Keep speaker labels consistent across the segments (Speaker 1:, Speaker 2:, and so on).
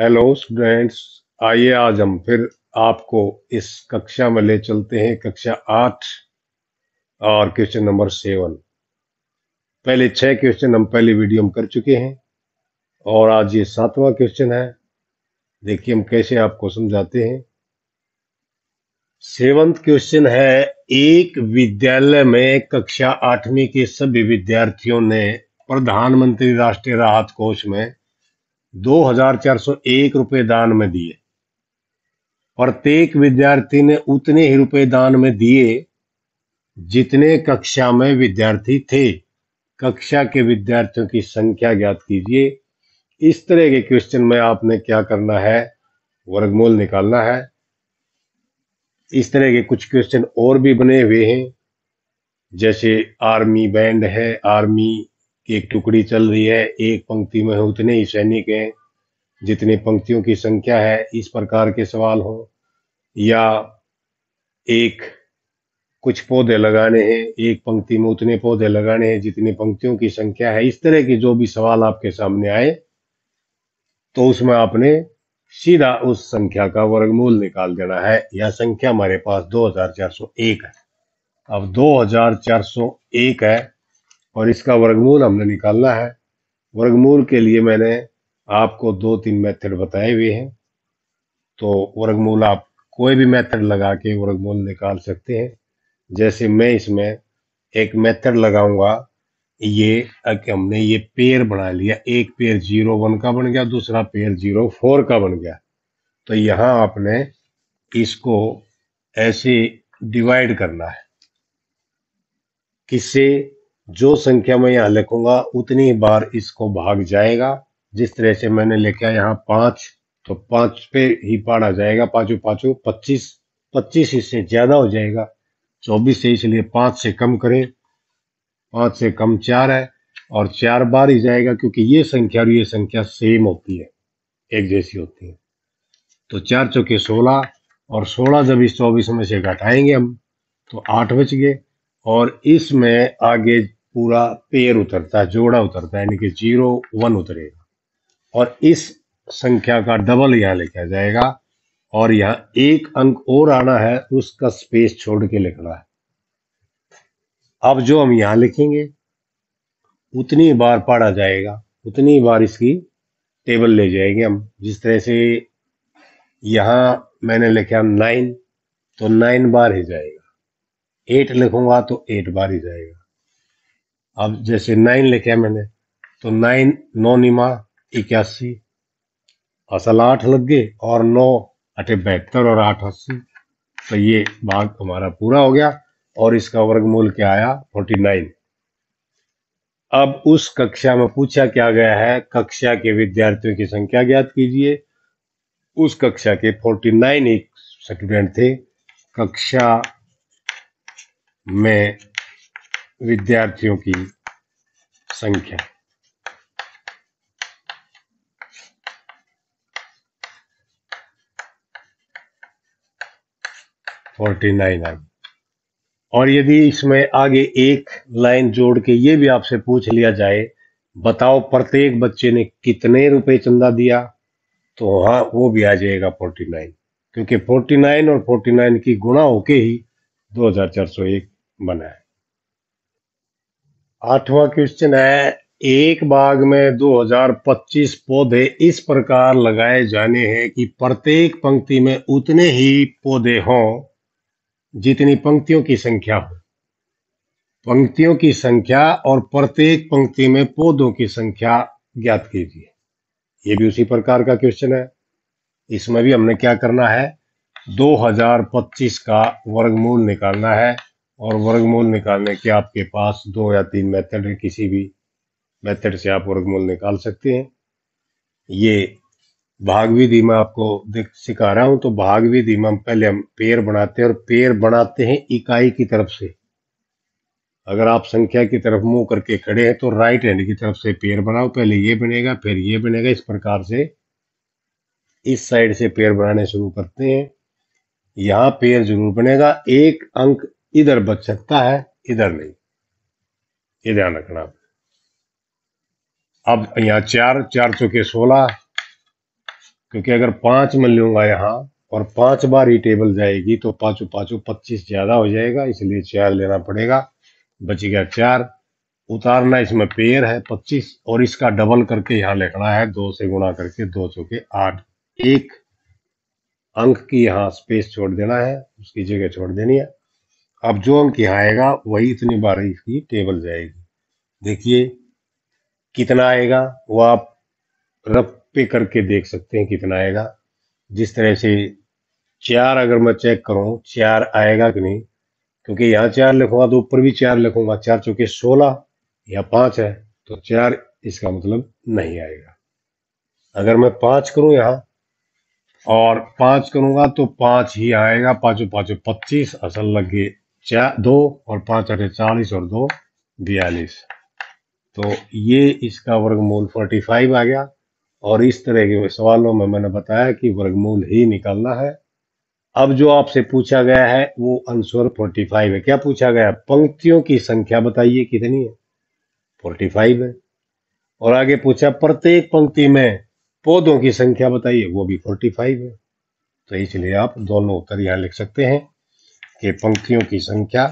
Speaker 1: hello students आइए आज हम फिर आपको इस कक्षा में ले चलते हैं कक्षा आठ और क्वेश्चन नंबर सेवन पहले छह क्वेश्चन हम पहले वीडियो में कर चुके हैं और आज ये सातवां क्वेश्चन है देखिए हम कैसे आपको समझाते हैं सेवंथ क्वेश्चन है एक विद्यालय में कक्षा आठवीं के सभी विद्यार्थियों ने प्रधानमंत्री राष्ट्रीय राहत कोष में दो हजार चार सौ एक रुपये दान में दिए प्रत्येक विद्यार्थी ने उतने ही रुपये दान में दिए जितने कक्षा में विद्यार्थी थे कक्षा के विद्यार्थियों की संख्या ज्ञात कीजिए इस तरह के क्वेश्चन में आपने क्या करना है वर्गमूल निकालना है इस तरह के कुछ क्वेश्चन और भी बने हुए हैं जैसे आर्मी बैंड है आर्मी एक टुकड़ी चल रही है एक पंक्ति में उतने ही सैनिक हैं जितने पंक्तियों की संख्या है इस प्रकार के सवाल हो या एक कुछ पौधे लगाने हैं एक पंक्ति में उतने पौधे लगाने हैं जितने पंक्तियों की संख्या है इस तरह के जो भी सवाल आपके सामने आए तो उसमें आपने सीधा उस संख्या का वर्गमूल निकाल देना है यह संख्या हमारे पास 2401 है अब 2401 है और इसका वर्गमूल हमने निकालना है वर्गमूल के लिए मैंने आपको दो तीन मेथड बताए हुए हैं तो वर्गमूल आप कोई भी मेथड लगा के वर्गमूल निकाल सकते हैं जैसे मैं इसमें एक मेथड लगाऊंगा ये हमने ये पेयर बना लिया एक पेयर जीरो वन का बन गया दूसरा पेयर जीरो फोर का बन गया तो यहाँ आपने इसको ऐसे डिवाइड करना है किससे जो संख्या मैं यहाँ लिखूंगा उतनी बार इसको भाग जाएगा जिस तरह से मैंने लिखा यहाँ पांच तो पांच पे ही पाड़ आ जाएगा पांचों पांचों पच्चीस पच्चीस इससे ज़्यादा हो जाएगा चौबीस से इसलिए पांच से कम करें पांच से कम चार है और चार बार ही जाएगा क्योंकि ये संख्या और ये संख्या सेम होती है एक जैसी होती है तो चार चौके सोलह और सोलह जब इस चौबीस में से घटाएंगे हम तो आठ बच गए और इसमें आगे पूरा पेयर उतरता है जोड़ा उतरता है यानी कि जीरो वन उतरेगा और इस संख्या का डबल यहाँ लिखा जाएगा और यहाँ एक अंक और आना है उसका स्पेस छोड़ के लिखना है अब जो हम यहाँ लिखेंगे उतनी बार पढ़ा जाएगा उतनी बार इसकी टेबल ले जाएंगे हम जिस तरह से यहाँ मैंने लिखा नाइन तो नाइन बार ही जाएगा एट लिखूंगा तो एट बार ही जाएगा अब जैसे नाइन लिखा मैंने तो नाइन नौ निमा इक्यासी असल आठ लग गए और नौ अठे बहत्तर और आठ अस्सी तो ये भाग हमारा पूरा हो गया और इसका वर्गमूल क्या आया फोर्टी नाइन अब उस कक्षा में पूछा क्या गया है कक्षा के विद्यार्थियों की संख्या ज्ञात कीजिए उस कक्षा के फोर्टी नाइन एक स्टूडेंट थे कक्षा में विद्यार्थियों की संख्या फोर्टी नाइन आ और यदि इसमें आगे एक लाइन जोड़ के ये भी आपसे पूछ लिया जाए बताओ प्रत्येक बच्चे ने कितने रुपए चंदा दिया तो हाँ वो भी आ जाएगा फोर्टी नाइन क्योंकि फोर्टी नाइन और फोर्टी नाइन की गुणा होके ही दो हजार चार सौ एक बना है आठवां क्वेश्चन है एक बाग में 2025 पौधे इस प्रकार लगाए जाने हैं कि प्रत्येक पंक्ति में उतने ही पौधे हों जितनी पंक्तियों की संख्या हो पंक्तियों की संख्या और प्रत्येक पंक्ति में पौधों की संख्या ज्ञात कीजिए यह भी उसी प्रकार का क्वेश्चन है इसमें भी हमने क्या करना है 2025 का वर्गमूल निकालना है और वर्गमूल निकालने के आपके पास दो या तीन मेथड है किसी भी मेथड से आप वर्गमूल निकाल सकते हैं ये भाग विधि में आपको सिखा रहा हूं तो भाग विधि में पहले हम पेड़ बनाते हैं और पेड़ बनाते हैं इकाई की तरफ से अगर आप संख्या की तरफ मुंह करके खड़े हैं तो राइट हैंड की तरफ से पेड़ बनाओ पहले ये बनेगा फिर ये बनेगा इस प्रकार से इस साइड से पेड़ बनाने शुरू करते हैं यहां पेड़ जरूर बनेगा एक अंक इधर बच सकता है इधर नहीं ये ध्यान रखना अब यहाँ चार चार चौके सोलह क्योंकि अगर पांच में लूंगा यहां और पांच बार ही टेबल जाएगी तो पांचों पांचों पच्चीस ज्यादा हो जाएगा इसलिए चार लेना पड़ेगा बचेगा चार उतारना इसमें पेयर है पच्चीस और इसका डबल करके यहां लिखना है दो से गुणा करके दो चौके आठ एक अंक की यहां स्पेस छोड़ देना है उसकी जगह छोड़ देनी है अब जो अंक यहाँ आएगा वही इतनी बार इसकी टेबल जाएगी देखिए कितना आएगा वो आप रफ पे करके देख सकते हैं कितना आएगा जिस तरह से चार अगर मैं चेक करूँ चार आएगा कि नहीं क्योंकि यहाँ चार लिखूंगा तो ऊपर भी चार लिखूंगा चार चूंकि सोलह या पांच है तो चार इसका मतलब नहीं आएगा अगर मैं पांच करूं यहाँ और पांच करूंगा तो पांच ही आएगा पांचों पांचों पच्चीस असल लगे दो और पांच अठे चालीस और दो बयालीस तो ये इसका वर्गमूल फोर्टी फाइव आ गया और इस तरह के सवालों में मैंने बताया कि वर्गमूल ही निकालना है अब जो आपसे पूछा गया है वो आंसर 45 है क्या पूछा गया पंक्तियों की संख्या बताइए कितनी है 45 है और आगे पूछा प्रत्येक पंक्ति में पौधों की संख्या बताइए वो भी 45 है तो इसलिए आप दोनों उत्तर यहां लिख सकते हैं के पंक्तियों की संख्या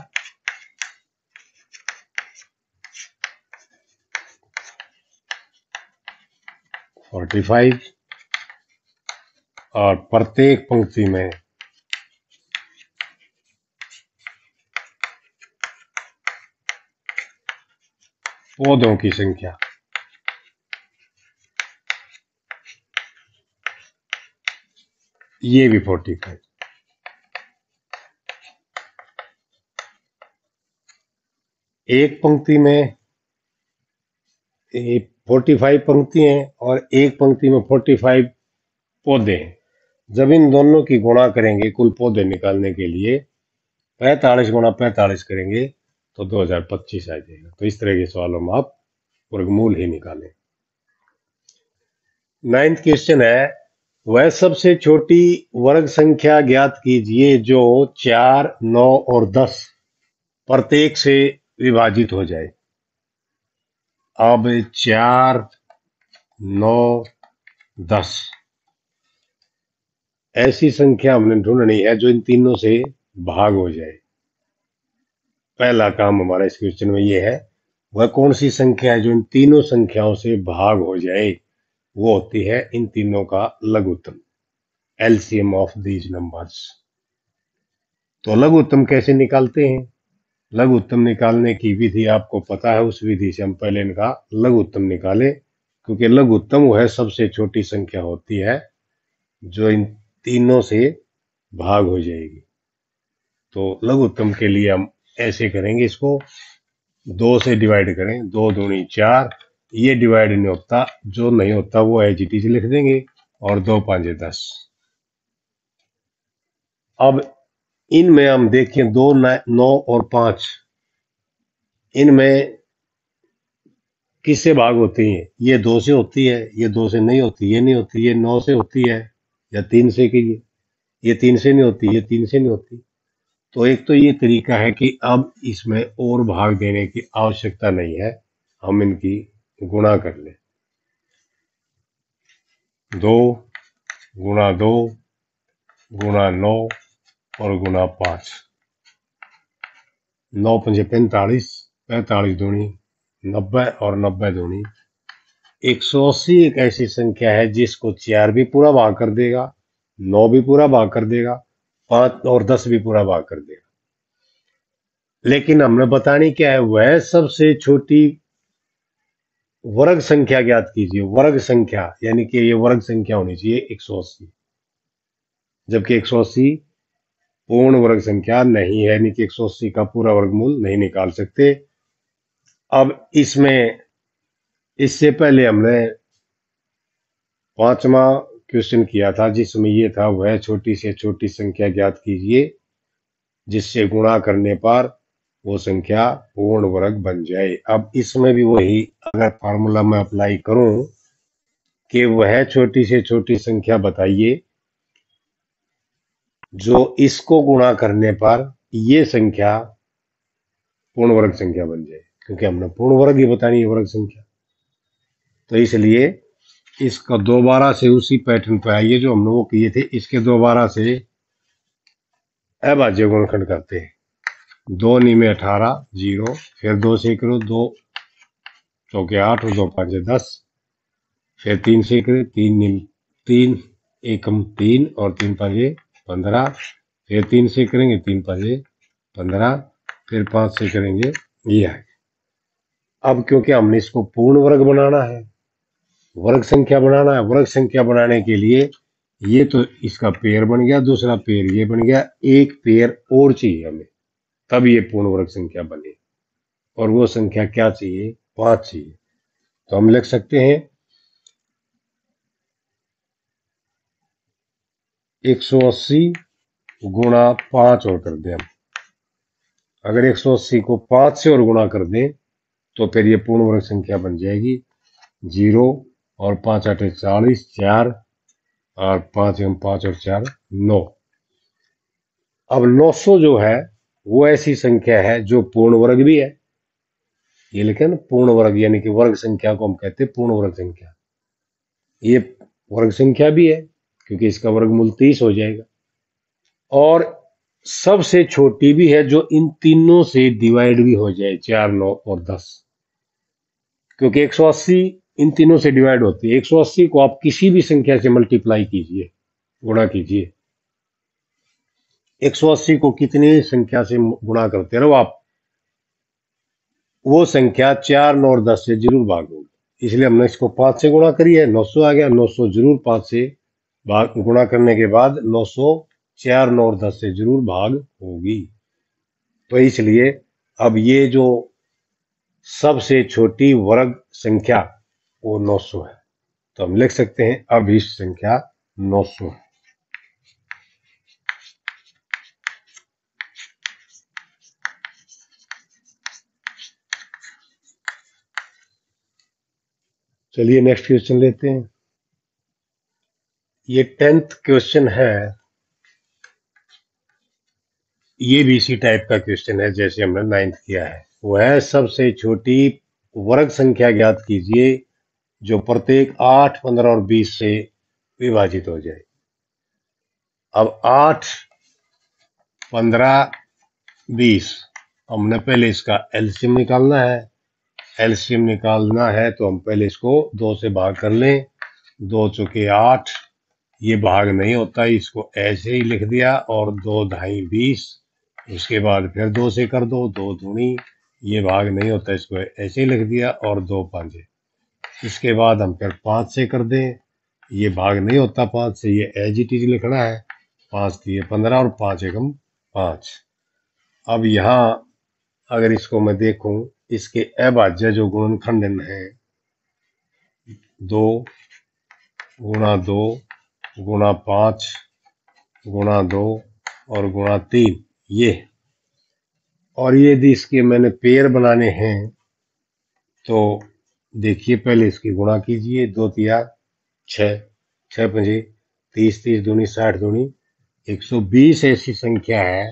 Speaker 1: फोर्टी फाइव और प्रत्येक पंक्ति में पौधों की संख्या ये भी फोर्टी फाइव एक पंक्ति में फोर्टी फाइव पंक्ति और एक पंक्ति में फोर्टी फाइव पौधे हैं जब इन दोनों की गुणा करेंगे कुल पौधे निकालने के लिए पैंतालीस गुणा पैंतालीस करेंगे तो 2025 आ जाएगा तो इस तरह के सवाल हम आप वर्गमूल ही निकालें नाइन्थ क्वेश्चन है वह सबसे छोटी वर्ग संख्या ज्ञात कीजिए जो चार नौ और दस प्रत्येक से विभाजित हो जाए अब चार नौ दस ऐसी संख्या हमने ढूंढनी है जो इन तीनों से भाग हो जाए पहला काम हमारा इस क्वेश्चन में यह है वह कौन सी संख्या है जो इन तीनों संख्याओं से भाग हो जाए वो होती है इन तीनों का लघुत्तम एलसीएम ऑफ दीज नंबर्स तो लघुत्तम कैसे निकालते हैं लघु उत्तम निकालने की विधि आपको पता है उस विधि से हम पहले इनका लघु उत्तम निकालें क्योंकि लघु उत्तम वह सबसे छोटी संख्या होती है जो इन तीनों से भाग हो जाएगी तो लघु उत्तम के लिए हम ऐसे करेंगे इसको दो से डिवाइड करें दो दूनी चार ये डिवाइड नहीं होता जो नहीं होता वो एच से लिख देंगे और दो पांच दस अब इनमें हम देखें दो नौ और पांच इनमें किससे भाग होती है ये दो से होती है ये दो से नहीं होती ये नहीं होती ये नौ से होती है या तीन से की ये ये तीन से नहीं होती ये तीन से नहीं होती तो एक तो ये तरीका है कि अब इसमें और भाग देने की आवश्यकता नहीं है हम इनकी गुणा कर लें दो गुणा दो गुणा नौ और गुना पाँच नौ पंजे पैंतालीस पैंतालीस दूनी नब्बे और नब्बे दूनी एक सौ अस्सी एक ऐसी संख्या है जिसको चार भी पूरा भाग कर देगा नौ भी पूरा भाग कर देगा पाँच और दस भी पूरा भाग कर देगा लेकिन हमने बतानी क्या है वह सबसे छोटी वर्ग संख्या ज्ञात कीजिए वर्ग संख्या यानी कि ये वर्ग संख्या होनी चाहिए एक सौ अस्सी जबकि एक सौ अस्सी पूर्ण वर्ग संख्या नहीं है यानी कि एक सौ अस्सी का पूरा वर्गमूल नहीं निकाल सकते अब इसमें इससे पहले हमने पांचवा क्वेश्चन किया था जिसमें यह था वह छोटी से छोटी संख्या ज्ञात कीजिए जिससे गुणा करने पर वो संख्या पूर्ण वर्ग बन जाए अब इसमें भी वही अगर फार्मूला में अप्लाई करूं कि वह छोटी से छोटी संख्या बताइए जो इसको गुणा करने पर ये संख्या पूर्ण वर्ग संख्या बन जाए क्योंकि हमने पूर्ण वर्ग ही बतानी है वर्ग संख्या तो इसलिए इसका दोबारा से उसी पैटर्न पर आइए जो हम लोग किए थे इसके दोबारा से अभाज्य गुणखंड करते हैं दो नी में अठारह जीरो फिर दो से करो दो चौके आठ और दो पाँच दस फिर तीन से करो तीन नीम तीन एकम तीन और तीन पाँच पंद्रह फिर तीन से करेंगे तीन पंजे पंद्रह फिर पाँच से करेंगे ये आगे अब क्योंकि हमने इसको पूर्ण वर्ग बनाना है वर्ग संख्या बनाना है वर्ग संख्या बनाने के लिए ये तो इसका पेयर बन गया दूसरा पेयर ये बन गया एक पेयर और चाहिए हमें तब ये पूर्ण वर्ग संख्या बने और वो संख्या क्या चाहिए पाँच चाहिए तो हम लिख सकते हैं एक सौ अस्सी गुणा पांच और कर दें हम अगर एक सौ अस्सी को पांच से और गुणा कर दें तो फिर ये पूर्ण वर्ग संख्या बन जाएगी जीरो और पांच आठ चालीस चार और पांच एवं पांच और चार नौ अब नौ सौ जो है वो ऐसी संख्या है जो पूर्ण वर्ग भी है ये लेकिन पूर्ण वर्ग यानी कि वर्ग संख्या को हम कहते हैं पूर्ण वर्ग संख्या ये वर्ग संख्या भी है क्योंकि इसका वर्गमूल तीस हो जाएगा और सबसे छोटी भी है जो इन तीनों से डिवाइड भी हो जाए चार नौ और दस क्योंकि अस्सी इन तीनों से डिवाइड होती है 180 को आप किसी भी संख्या से मल्टीप्लाई कीजिए गुणा कीजिए 180 को कितनी संख्या से गुणा करते रहो आप वो संख्या चार नौ और दस से जरूर भाग होगी इसलिए हमने इसको पांच से गुणा करी है 900 आ गया 900 जरूर पांच से भाग गुणा करने के बाद नौ सौ चार नौ और दस से जरूर भाग होगी तो इसलिए अब ये जो सबसे छोटी वर्ग संख्या वो 900 है तो हम लिख सकते हैं अब इस संख्या 900 है चलिए नेक्स्ट क्वेश्चन लेते हैं ये टेंथ क्वेश्चन है ये भी इसी टाइप का क्वेश्चन है जैसे हमने नाइन्थ किया है वह सबसे छोटी वर्ग संख्या ज्ञात कीजिए जो प्रत्येक आठ पंद्रह और बीस से विभाजित हो जाए अब आठ पंद्रह बीस हमने पहले इसका एल्सियम निकालना है एल्सियम निकालना है तो हम पहले इसको दो से भाग कर लें दो चुके आठ ये भाग नहीं होता इसको ऐसे ही लिख दिया और दो ढाई बीस उसके बाद फिर दो से कर दो दो धुनी ये भाग नहीं होता इसको ऐसे ही लिख दिया और दो पाँचे इसके बाद हम फिर पाँच से कर दें ये भाग नहीं होता पाँच से ये एज इट इज लिखना है पाँच दिए तो पंद्रह और पाँच एकम पाँच अब यहाँ अगर इसको मैं देखूँ इसके अभाज्य जो गुणनखंड है दो गुणा दो गुणा पाँच गुणा दो और गुणा तीन ये और ये यदि इसके मैंने पेयर बनाने हैं तो देखिए पहले इसकी गुणा कीजिए दो तिया छ छः पंजे तीस तीस दूनी साठ दूनी एक सौ बीस ऐसी संख्या है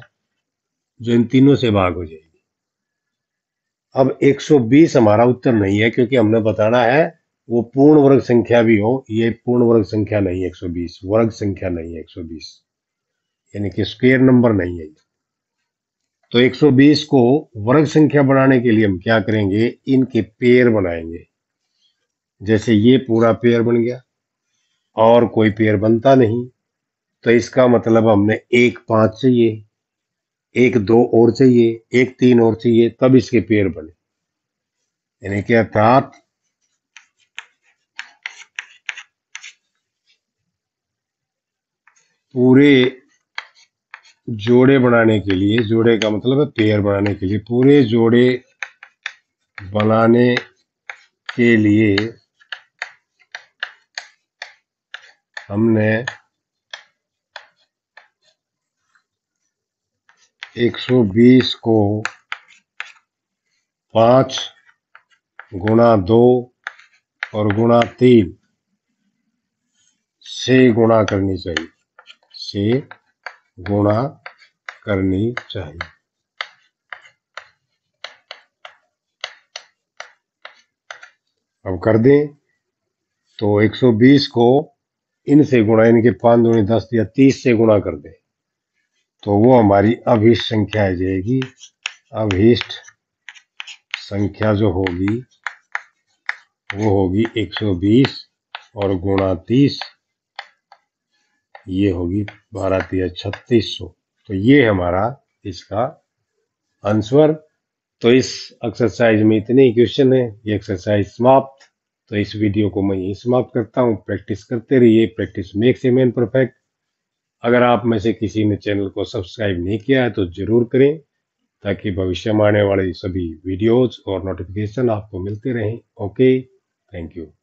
Speaker 1: जो इन तीनों से भाग हो जाएगी अब 120 हमारा उत्तर नहीं है क्योंकि हमने बताना है वो पूर्ण वर्ग संख्या भी हो ये पूर्ण वर्ग संख्या नहीं है 120 वर्ग संख्या नहीं है 120 यानी कि स्क्वेयर नंबर नहीं है तो 120 को वर्ग संख्या बनाने के लिए हम क्या करेंगे इनके पेयर बनाएंगे जैसे ये पूरा पेयर बन गया और कोई पेयर बनता नहीं तो इसका मतलब हमने एक पांच चाहिए एक दो और चाहिए एक तीन और चाहिए तब इसके पेयर बने यानी कि अर्थात पूरे जोड़े बनाने के लिए जोड़े का मतलब है पेयर बनाने के लिए पूरे जोड़े बनाने के लिए हमने 120 को पांच गुणा दो और गुणा तीन से गुणा करनी चाहिए से गुणा करनी चाहिए अब कर दें तो 120 को इनसे गुणा इनके पांच दूनी दस या तीस से गुणा कर दें तो वो हमारी अभिष्ट संख्या आ जाएगी अभिष्ट संख्या जो होगी वो होगी 120 और गुणा तीस ये होगी बारह तीस छत्तीस सौ तो ये हमारा इसका आंसर तो इस एक्सरसाइज में इतने ही क्वेश्चन है ये एक्सरसाइज समाप्त तो इस वीडियो को मैं यही समाप्त करता हूँ प्रैक्टिस करते रहिए practice makes a man perfect अगर आप में से किसी ने चैनल को सब्सक्राइब नहीं किया है तो ज़रूर करें ताकि भविष्य में आने वाले सभी वीडियोज़ और नोटिफिकेशन आपको मिलते रहें ओके थैंक यू